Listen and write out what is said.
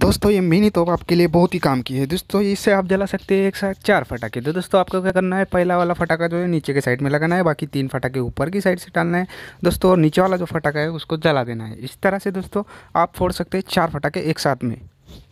दोस्तों ये मिनी तोप आपके लिए बहुत ही काम की है दोस्तों इससे आप जला सकते हैं एक साथ चार फटाके तो दोस्तों आपको क्या करना है पहला वाला फटाखा जो है नीचे के साइड में लगाना है बाकी तीन फटाके ऊपर की साइड से डालना है दोस्तों और नीचे वाला जो फटाका है उसको जला देना है इस तरह से दोस्तों आप फोड़ सकते हैं चार फटाखे एक साथ में